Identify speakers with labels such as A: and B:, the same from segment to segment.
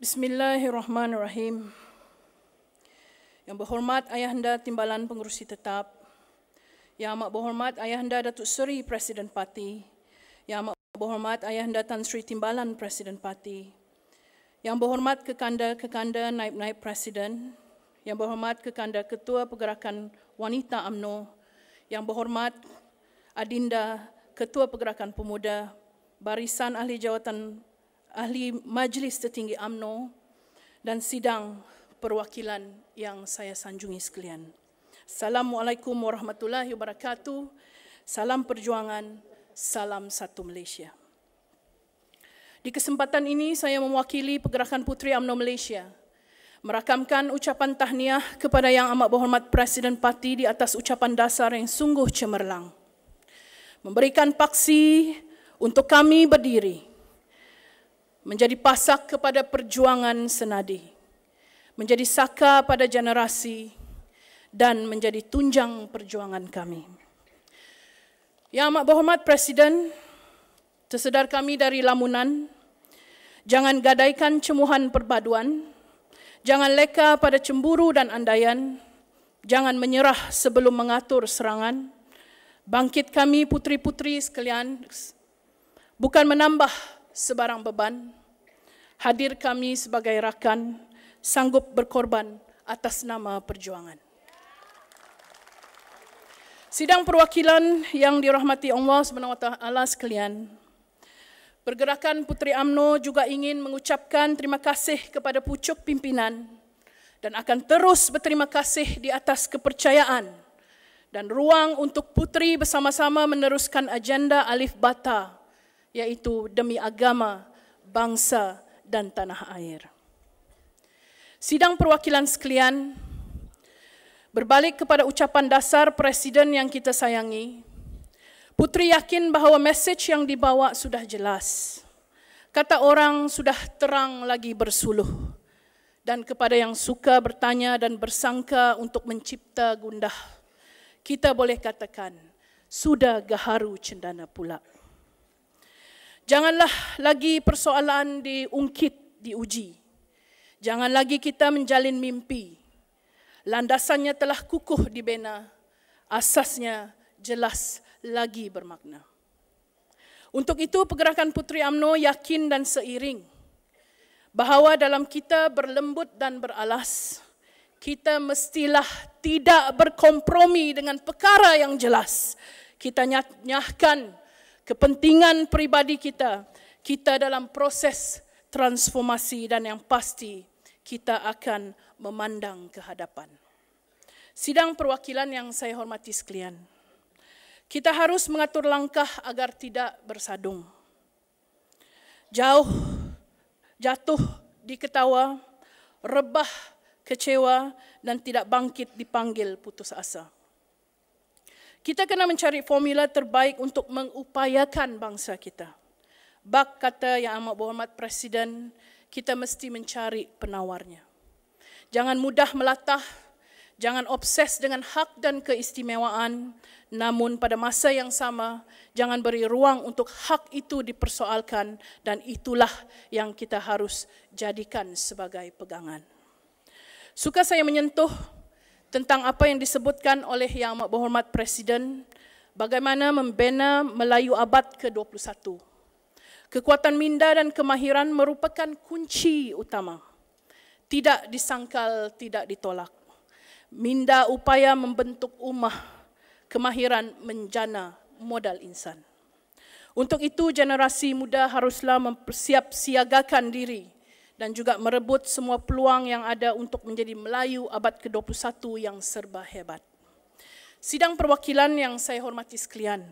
A: Bismillahirrahmanirrahim. Yang berhormat Ayahanda Timbalan Pengurusi Tetap, Yang amat berhormat Ayahanda Datuk Seri Presiden Parti, Yang amat berhormat Ayahanda Tan Sri Timbalan Presiden Parti, Yang berhormat kekanda-kekanda naib-naib Presiden, Yang berhormat kekanda Ketua Pergerakan Wanita AMNO, Yang berhormat Adinda Ketua Pergerakan Pemuda, Barisan Ahli Jawatan ahli majlis tertinggi AMNO dan sidang perwakilan yang saya sanjungi sekalian. Assalamualaikum warahmatullahi wabarakatuh. Salam perjuangan, salam satu Malaysia. Di kesempatan ini saya mewakili Pergerakan Putri AMNO Malaysia merakamkan ucapan tahniah kepada Yang Amat Berhormat Presiden Parti di atas ucapan dasar yang sungguh cemerlang. Memberikan paksi untuk kami berdiri menjadi pasak kepada perjuangan senadi, menjadi saka pada generasi, dan menjadi tunjang perjuangan kami. Yang amat berhormat Presiden, tersedar kami dari lamunan, jangan gadaikan cemuhan perpaduan, jangan leka pada cemburu dan andaian, jangan menyerah sebelum mengatur serangan, bangkit kami putri-putri sekalian, bukan menambah sebarang beban, hadir kami sebagai rakan sanggup berkorban atas nama perjuangan. Sidang perwakilan yang dirahmati Allah SWT sekalian, Pergerakan Puteri AMNO juga ingin mengucapkan terima kasih kepada pucuk pimpinan dan akan terus berterima kasih di atas kepercayaan dan ruang untuk Puteri bersama-sama meneruskan agenda Alif Bata iaitu demi agama, bangsa dan tanah air. Sidang perwakilan sekalian, berbalik kepada ucapan dasar Presiden yang kita sayangi, Putri yakin bahawa mesej yang dibawa sudah jelas. Kata orang sudah terang lagi bersuluh. Dan kepada yang suka bertanya dan bersangka untuk mencipta gundah, kita boleh katakan sudah gaharu cendana pula. Janganlah lagi persoalan diungkit, diuji. Jangan lagi kita menjalin mimpi. Landasannya telah kukuh dibina, asasnya jelas lagi bermakna. Untuk itu pergerakan Putri Amno yakin dan seiring bahawa dalam kita berlembut dan beralas, kita mestilah tidak berkompromi dengan perkara yang jelas. Kita nyahkan kepentingan pribadi kita, kita dalam proses transformasi dan yang pasti kita akan memandang ke hadapan. Sidang perwakilan yang saya hormati sekalian. Kita harus mengatur langkah agar tidak bersadung. Jauh jatuh diketawa, rebah kecewa dan tidak bangkit dipanggil putus asa. Kita kena mencari formula terbaik untuk mengupayakan bangsa kita. Bak kata yang amat berhormat Presiden, kita mesti mencari penawarnya. Jangan mudah melatah, jangan obses dengan hak dan keistimewaan, namun pada masa yang sama, jangan beri ruang untuk hak itu dipersoalkan dan itulah yang kita harus jadikan sebagai pegangan. Suka saya menyentuh tentang apa yang disebutkan oleh Yang Amat Berhormat Presiden bagaimana membina Melayu abad ke-21. Kekuatan minda dan kemahiran merupakan kunci utama. Tidak disangkal, tidak ditolak. Minda upaya membentuk umah, kemahiran menjana modal insan. Untuk itu generasi muda haruslah mempersiap siagakan diri dan juga merebut semua peluang yang ada untuk menjadi Melayu abad ke-21 yang serba hebat. Sidang perwakilan yang saya hormati sekalian.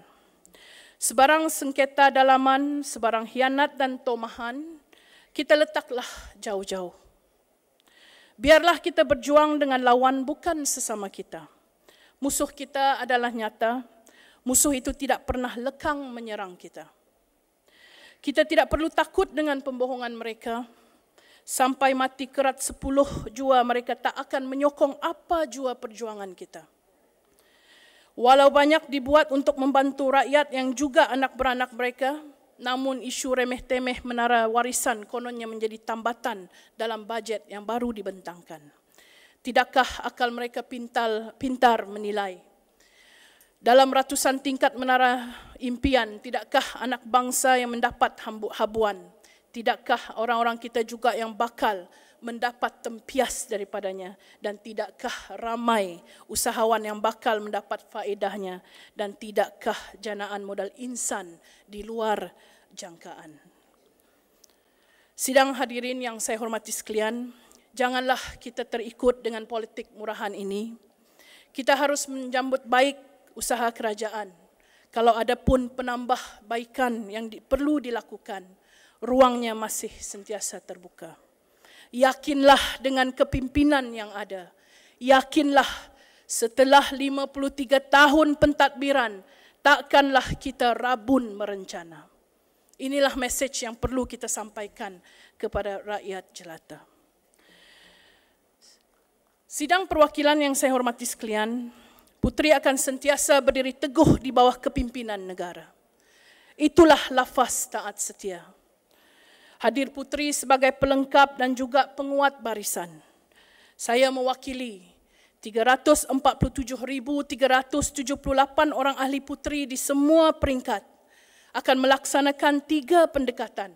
A: Sebarang sengketa dalaman, sebarang hianat dan tomahan, kita letaklah jauh-jauh. Biarlah kita berjuang dengan lawan bukan sesama kita. Musuh kita adalah nyata. Musuh itu tidak pernah lekang menyerang kita. Kita tidak perlu takut dengan pembohongan mereka sampai mati kerat sepuluh jua mereka tak akan menyokong apa jua perjuangan kita. Walau banyak dibuat untuk membantu rakyat yang juga anak beranak mereka, namun isu remeh temeh menara warisan kononnya menjadi tambatan dalam bajet yang baru dibentangkan. Tidakkah akal mereka pintal, pintar menilai? Dalam ratusan tingkat menara impian, tidakkah anak bangsa yang mendapat habuan? tidakkah orang-orang kita juga yang bakal mendapat tempias daripadanya dan tidakkah ramai usahawan yang bakal mendapat faedahnya dan tidakkah janaan modal insan di luar jangkaan Sidang hadirin yang saya hormati sekalian janganlah kita terikut dengan politik murahan ini kita harus menjambut baik usaha kerajaan kalau ada pun penambah baikan yang di, perlu dilakukan ruangnya masih sentiasa terbuka. Yakinlah dengan kepimpinan yang ada. Yakinlah setelah 53 tahun pentadbiran, takkanlah kita rabun merencana. Inilah mesej yang perlu kita sampaikan kepada rakyat jelata. Sidang perwakilan yang saya hormati sekalian, putri akan sentiasa berdiri teguh di bawah kepimpinan negara. Itulah lafaz taat setia hadir putri sebagai pelengkap dan juga penguat barisan. Saya mewakili 347,378 orang ahli putri di semua peringkat akan melaksanakan tiga pendekatan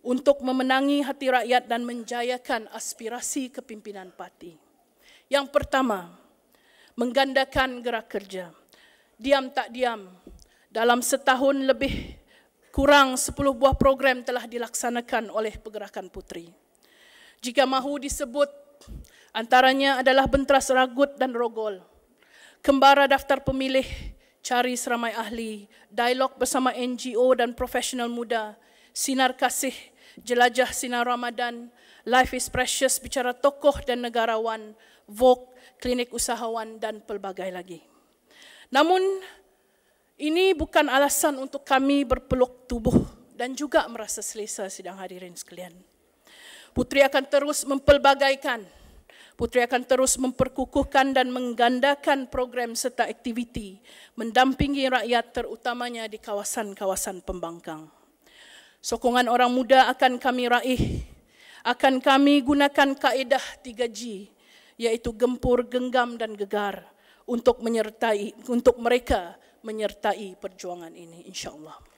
A: untuk memenangi hati rakyat dan menjayakan aspirasi kepimpinan parti. Yang pertama, menggandakan gerak kerja. Diam tak diam, dalam setahun lebih kurang 10 buah program telah dilaksanakan oleh Pergerakan Putri. Jika mahu disebut, antaranya adalah Bentras Ragut dan Rogol, Kembara Daftar Pemilih, Cari Seramai Ahli, Dialog Bersama NGO dan Profesional Muda, Sinar Kasih, Jelajah Sinar Ramadan, Life is Precious, Bicara Tokoh dan Negarawan, Vogue, Klinik Usahawan dan pelbagai lagi. Namun, ini bukan alasan untuk kami berpeluk tubuh dan juga merasa selesa sidang hadirin sekalian. Putri akan terus mempelbagaikan. Putri akan terus memperkukuhkan dan menggandakan program serta aktiviti mendampingi rakyat terutamanya di kawasan-kawasan pembangkang. Sokongan orang muda akan kami raih. Akan kami gunakan kaedah 3G iaitu gempur, genggam dan gegar untuk menyertai untuk mereka menyertai perjuangan ini insyaallah.